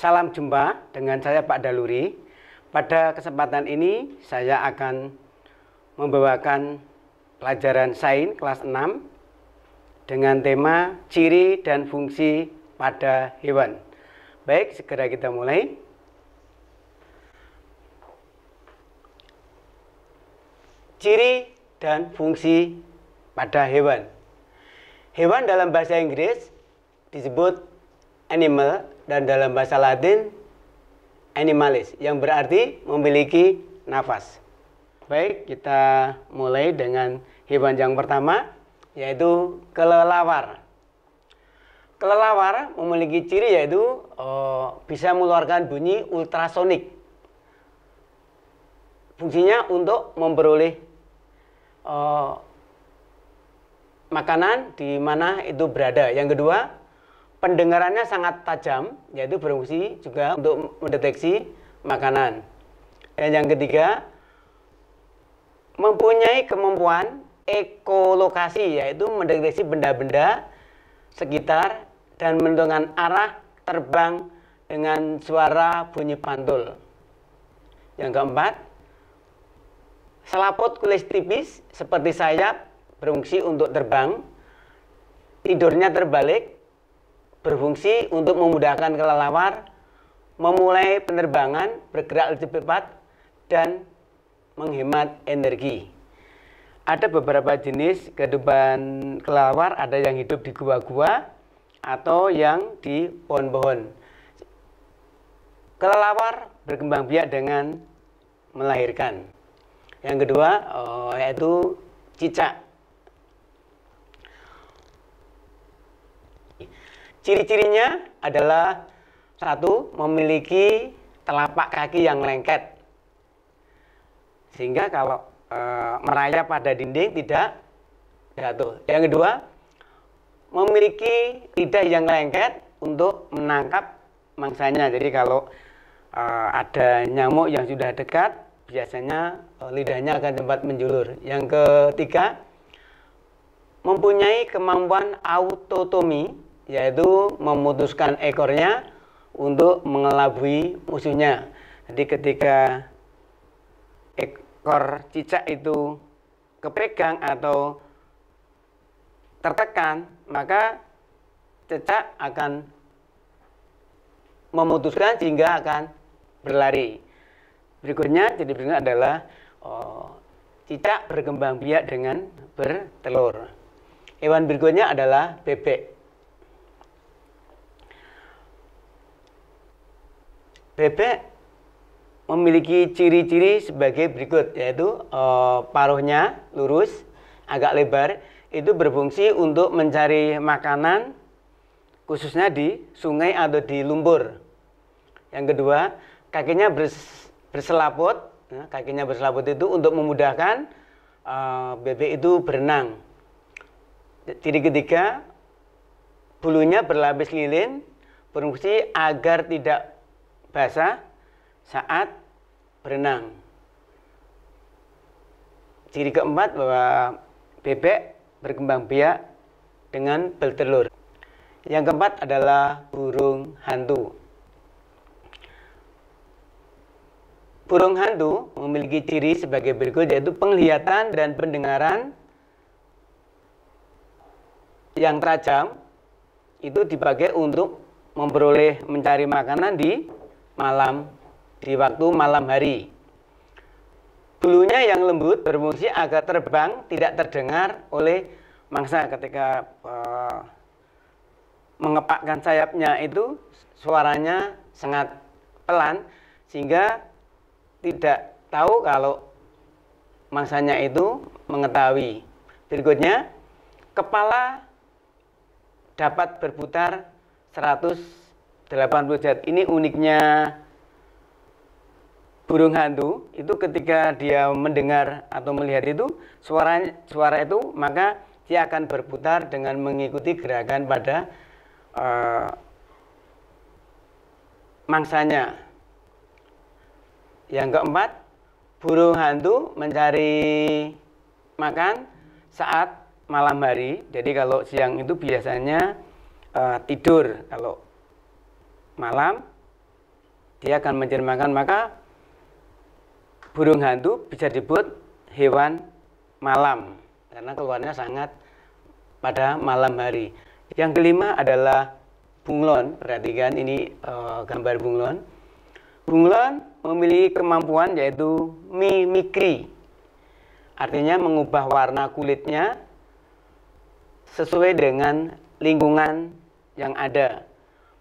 Salam jumpa dengan saya Pak Daluri. Pada kesempatan ini saya akan membawakan pelajaran sains kelas 6 dengan tema ciri dan fungsi pada hewan. Baik, segera kita mulai. Ciri dan fungsi pada hewan. Hewan dalam bahasa Inggris disebut animal dan dalam bahasa Latin animalis yang berarti memiliki nafas. Baik, kita mulai dengan hewan yang pertama yaitu kelelawar. Kelelawar memiliki ciri yaitu oh, bisa mengeluarkan bunyi ultrasonik. Fungsinya untuk memperoleh oh, makanan di mana itu berada. Yang kedua, pendengarannya sangat tajam, yaitu berfungsi juga untuk mendeteksi makanan. Dan yang ketiga, mempunyai kemampuan ekolokasi, yaitu mendeteksi benda-benda sekitar dan menentukan arah terbang dengan suara bunyi pantul. Yang keempat, selaput kulit tipis seperti sayap berfungsi untuk terbang, tidurnya terbalik berfungsi untuk memudahkan kelelawar memulai penerbangan, bergerak lebih cepat, dan menghemat energi. Ada beberapa jenis kehidupan kelelawar, ada yang hidup di gua-gua atau yang di pohon-pohon. Kelelawar berkembang biak dengan melahirkan. Yang kedua oh, yaitu cicak. Ciri-cirinya adalah satu, memiliki telapak kaki yang lengket. Sehingga kalau e, merayap pada dinding tidak jatuh. Yang kedua, memiliki lidah yang lengket untuk menangkap mangsanya. Jadi kalau e, ada nyamuk yang sudah dekat, biasanya e, lidahnya akan cepat menjulur. Yang ketiga, mempunyai kemampuan autotomi yaitu memutuskan ekornya untuk mengelabui musuhnya. Jadi ketika ekor cicak itu kepegang atau tertekan, maka cicak akan memutuskan sehingga akan berlari. Berikutnya, jadi berikutnya adalah oh, cicak berkembang biak dengan bertelur. Hewan berikutnya adalah bebek. bebek memiliki ciri-ciri sebagai berikut yaitu e, paruhnya lurus agak lebar itu berfungsi untuk mencari makanan khususnya di sungai atau di lumpur. Yang kedua, kakinya bers, berselaput. Ya, kakinya berselaput itu untuk memudahkan e, bebek itu berenang. Ciri ketiga, bulunya berlapis lilin, berfungsi agar tidak basah saat berenang. Ciri keempat bahwa bebek berkembang biak dengan bertelur. Yang keempat adalah burung hantu. Burung hantu memiliki ciri sebagai berikut yaitu penglihatan dan pendengaran yang tajam itu dipakai untuk memperoleh mencari makanan di malam di waktu malam hari. Bulunya yang lembut berfungsi agar terbang tidak terdengar oleh mangsa ketika uh, mengepakkan sayapnya itu suaranya sangat pelan sehingga tidak tahu kalau mangsanya itu mengetahui. Berikutnya, kepala dapat berputar 100 80 derajat Ini uniknya burung hantu itu ketika dia mendengar atau melihat itu suara suara itu maka dia akan berputar dengan mengikuti gerakan pada uh, mangsanya. Yang keempat, burung hantu mencari makan saat malam hari. Jadi kalau siang itu biasanya uh, tidur kalau malam dia akan makan maka burung hantu bisa disebut hewan malam karena keluarnya sangat pada malam hari. Yang kelima adalah bunglon. Perhatikan ini e, gambar bunglon. Bunglon memiliki kemampuan yaitu mimikri. Artinya mengubah warna kulitnya sesuai dengan lingkungan yang ada.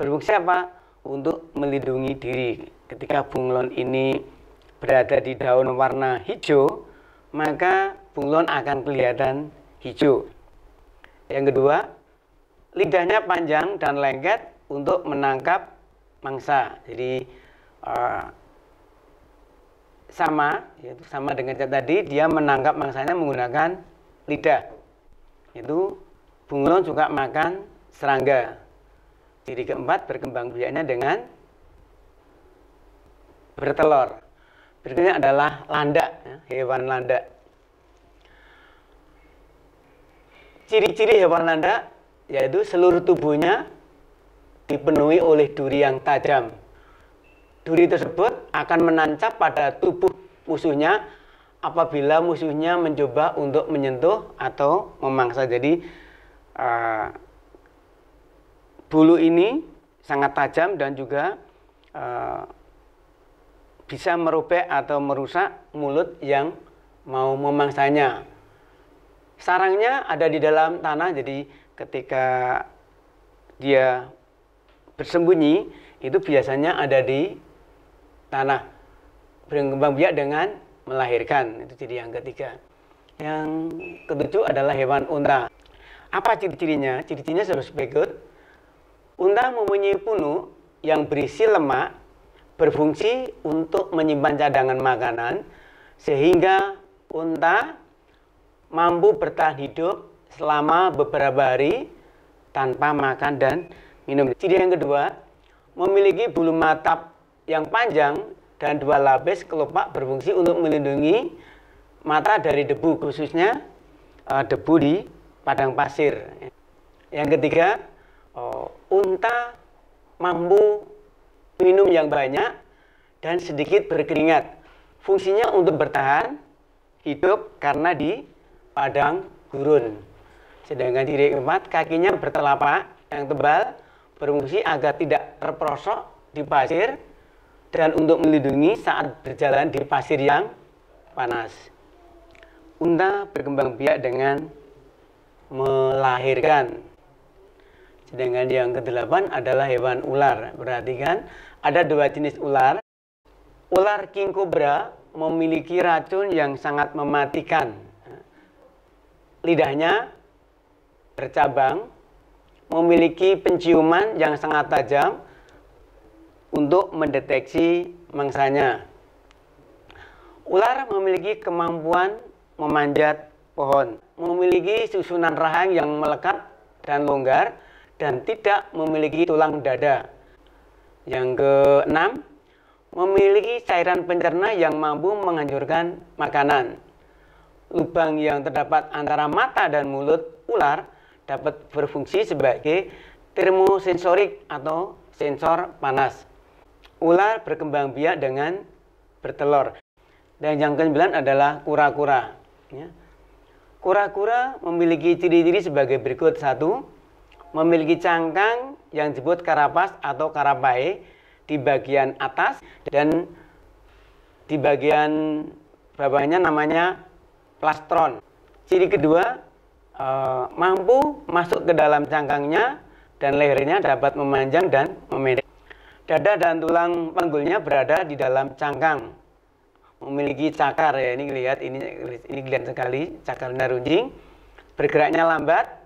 Berfungsi apa? untuk melindungi diri. Ketika bunglon ini berada di daun warna hijau, maka bunglon akan kelihatan hijau. Yang kedua, lidahnya panjang dan lengket untuk menangkap mangsa. Jadi uh, sama, yaitu sama dengan cat tadi, dia menangkap mangsanya menggunakan lidah. Itu bunglon juga makan serangga. Ciri keempat, berkembang biaknya dengan bertelur. Berikutnya adalah landak, ya, hewan landak. Ciri-ciri hewan landak yaitu seluruh tubuhnya dipenuhi oleh duri yang tajam. Duri tersebut akan menancap pada tubuh musuhnya apabila musuhnya mencoba untuk menyentuh atau memangsa. Jadi uh, bulu ini sangat tajam dan juga uh, bisa merobek atau merusak mulut yang mau memangsanya. Sarangnya ada di dalam tanah, jadi ketika dia bersembunyi, itu biasanya ada di tanah. Berkembang biak dengan melahirkan, itu jadi yang ketiga. Yang ketujuh adalah hewan unta. Apa ciri-cirinya? Ciri-cirinya sebagai berikut Unta mempunyai punu yang berisi lemak berfungsi untuk menyimpan cadangan makanan sehingga unta mampu bertahan hidup selama beberapa hari tanpa makan dan minum. Ciri yang kedua, memiliki bulu mata yang panjang dan dua lapis kelopak berfungsi untuk melindungi mata dari debu khususnya eh, debu di padang pasir. Yang ketiga, uh, unta mampu minum yang banyak dan sedikit berkeringat. Fungsinya untuk bertahan hidup karena di padang gurun. Sedangkan diri umat kakinya bertelapak yang tebal berfungsi agar tidak terperosok di pasir dan untuk melindungi saat berjalan di pasir yang panas. Unta berkembang biak dengan melahirkan Sedangkan yang kedelapan adalah hewan ular. Perhatikan, ada dua jenis ular. Ular king cobra memiliki racun yang sangat mematikan. Lidahnya bercabang, memiliki penciuman yang sangat tajam untuk mendeteksi mangsanya. Ular memiliki kemampuan memanjat pohon, memiliki susunan rahang yang melekat dan longgar, dan tidak memiliki tulang dada. Yang keenam, memiliki cairan pencerna yang mampu menghancurkan makanan. Lubang yang terdapat antara mata dan mulut ular dapat berfungsi sebagai termosensorik atau sensor panas. Ular berkembang biak dengan bertelur. Dan yang ke ke-9 adalah kura-kura. Ya. Kura-kura memiliki ciri-ciri sebagai berikut. Satu, memiliki cangkang yang disebut karapas atau karapai di bagian atas dan di bagian bawahnya namanya plastron. Ciri kedua, e, mampu masuk ke dalam cangkangnya dan lehernya dapat memanjang dan memendek. Dada dan tulang panggulnya berada di dalam cangkang. Memiliki cakar ya, ini lihat ini ini kelihatan sekali cakar runcing. Bergeraknya lambat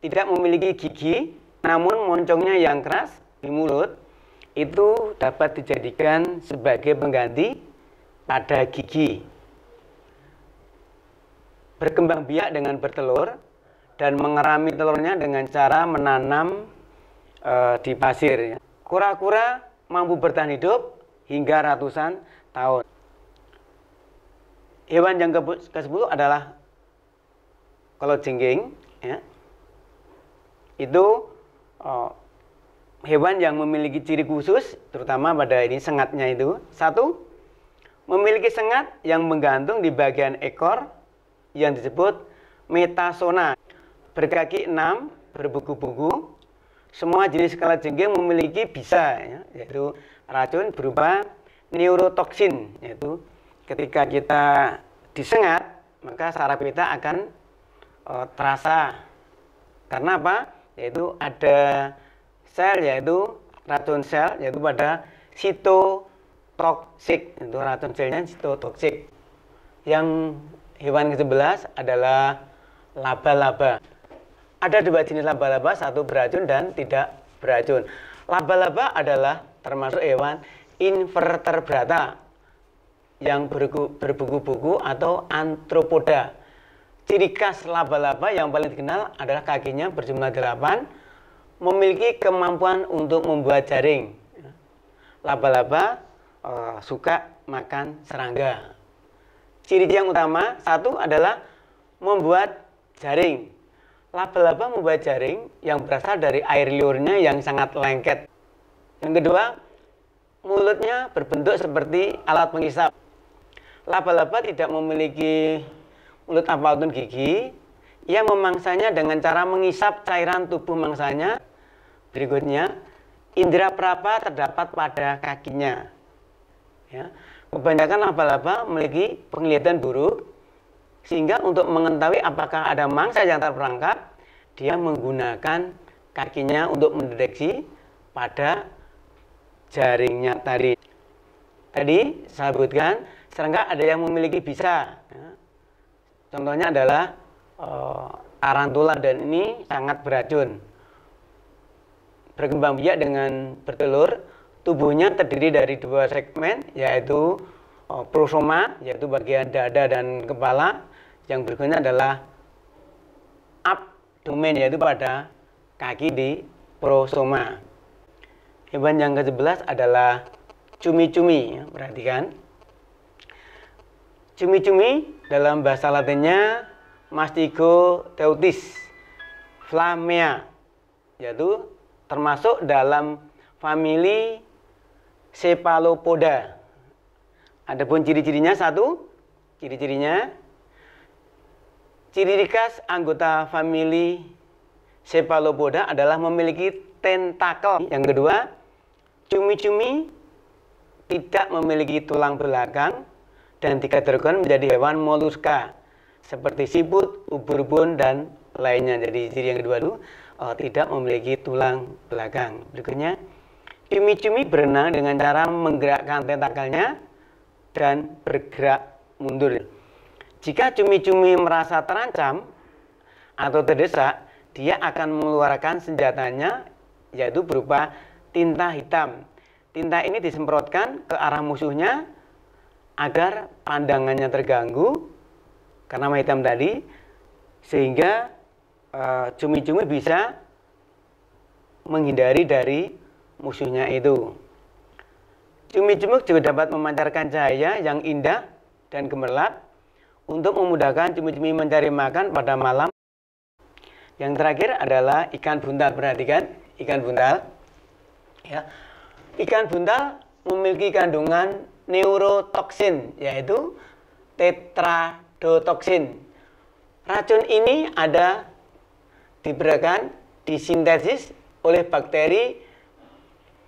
tidak memiliki gigi, namun moncongnya yang keras di mulut, itu dapat dijadikan sebagai pengganti pada gigi. Berkembang biak dengan bertelur dan mengerami telurnya dengan cara menanam e, di pasir. Kura-kura mampu bertahan hidup hingga ratusan tahun. Hewan yang ke-10 adalah kalau jengking, ya itu uh, hewan yang memiliki ciri khusus, terutama pada ini sengatnya itu. Satu, memiliki sengat yang menggantung di bagian ekor yang disebut metasona. Berkaki enam, berbuku-buku Semua jenis kala jengking memiliki bisa, ya, yaitu racun berupa neurotoksin, yaitu ketika kita disengat, maka saraf kita akan eh, terasa. Karena apa? yaitu ada sel yaitu racun sel yaitu pada sitotoksik itu racun selnya sitotoksik yang hewan ke-11 adalah laba-laba ada dua jenis laba-laba satu beracun dan tidak beracun laba-laba adalah termasuk hewan invertebrata yang berbuku-buku atau antropoda Ciri khas laba-laba yang paling dikenal adalah kakinya berjumlah 8, memiliki kemampuan untuk membuat jaring. Laba-laba uh, suka makan serangga. Ciri yang utama, satu adalah membuat jaring. Laba-laba membuat jaring yang berasal dari air liurnya yang sangat lengket. Yang kedua, mulutnya berbentuk seperti alat pengisap. Laba-laba tidak memiliki mulut apautun gigi ia memangsanya dengan cara mengisap cairan tubuh mangsanya berikutnya indera perapa terdapat pada kakinya ya. kebanyakan laba-laba memiliki penglihatan buruk sehingga untuk mengetahui apakah ada mangsa yang terperangkap dia menggunakan kakinya untuk mendeteksi pada jaringnya tadi. Tadi saya sebutkan serangga ada yang memiliki bisa. Ya. Contohnya adalah uh, eh, tarantula dan ini sangat beracun. Berkembang biak dengan bertelur, tubuhnya terdiri dari dua segmen yaitu uh, prosoma yaitu bagian dada dan kepala yang berikutnya adalah abdomen yaitu pada kaki di prosoma. Hewan yang ke-11 adalah cumi-cumi, ya, perhatikan. Cumi-cumi dalam bahasa Latinnya Mastigo teutis flamea yaitu termasuk dalam famili Cephalopoda. Adapun ciri-cirinya satu, ciri-cirinya ciri khas anggota famili Cephalopoda adalah memiliki tentakel. Yang kedua, cumi-cumi tidak memiliki tulang belakang dan dikategorikan menjadi hewan moluska seperti siput, ubur-ubun dan lainnya. Jadi ciri yang kedua itu oh, tidak memiliki tulang belakang. Berikutnya, cumi-cumi berenang dengan cara menggerakkan tentakelnya dan bergerak mundur. Jika cumi-cumi merasa terancam atau terdesak, dia akan mengeluarkan senjatanya yaitu berupa tinta hitam. Tinta ini disemprotkan ke arah musuhnya agar pandangannya terganggu karena hitam tadi sehingga eh, cumi-cumi uh, bisa menghindari dari musuhnya itu. Cumi-cumi juga dapat memancarkan cahaya yang indah dan gemerlap untuk memudahkan cumi-cumi mencari makan pada malam. Yang terakhir adalah ikan buntal. Perhatikan ikan buntal. Ya. Ikan buntal memiliki kandungan neurotoksin yaitu tetradotoksin. Racun ini ada diberikan disintesis oleh bakteri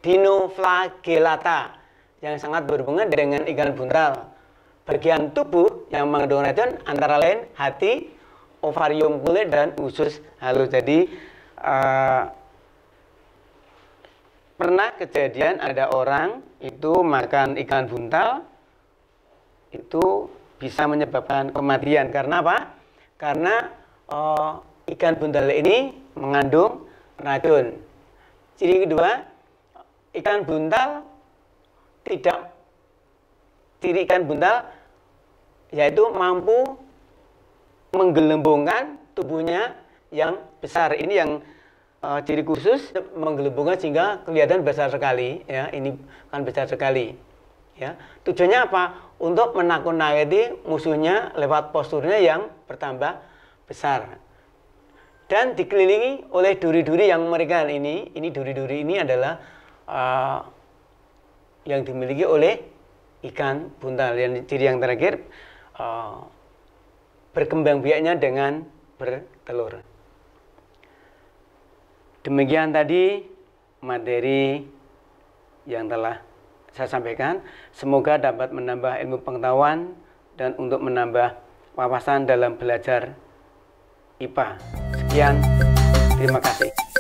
dinoflagellata yang sangat berhubungan dengan ikan buntal. Bagian tubuh yang mengandung racun antara lain hati, ovarium kulit dan usus halus. Jadi uh, pernah kejadian ada orang itu makan ikan buntal itu bisa menyebabkan kematian karena apa? Karena oh, ikan buntal ini mengandung racun. Ciri kedua, ikan buntal tidak ciri ikan buntal yaitu mampu menggelembungkan tubuhnya yang besar. Ini yang uh, ciri khusus menggelembungkan sehingga kelihatan besar sekali ya ini kan besar sekali ya tujuannya apa untuk menakut-nakuti musuhnya lewat posturnya yang bertambah besar dan dikelilingi oleh duri-duri yang mereka ini ini duri-duri ini adalah uh, yang dimiliki oleh ikan buntal yang ciri yang terakhir uh, berkembang biaknya dengan bertelur. Demikian tadi materi yang telah saya sampaikan. Semoga dapat menambah ilmu pengetahuan dan untuk menambah wawasan dalam belajar IPA. Sekian, terima kasih.